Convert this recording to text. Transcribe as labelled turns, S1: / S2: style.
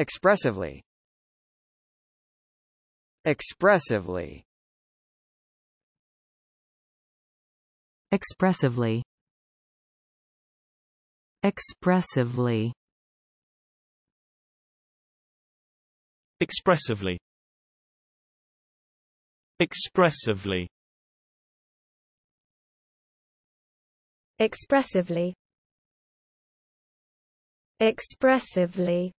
S1: Expressively. Expressively. Expressively. Expressively. Expressively. Expressively. Expressively. Expressively.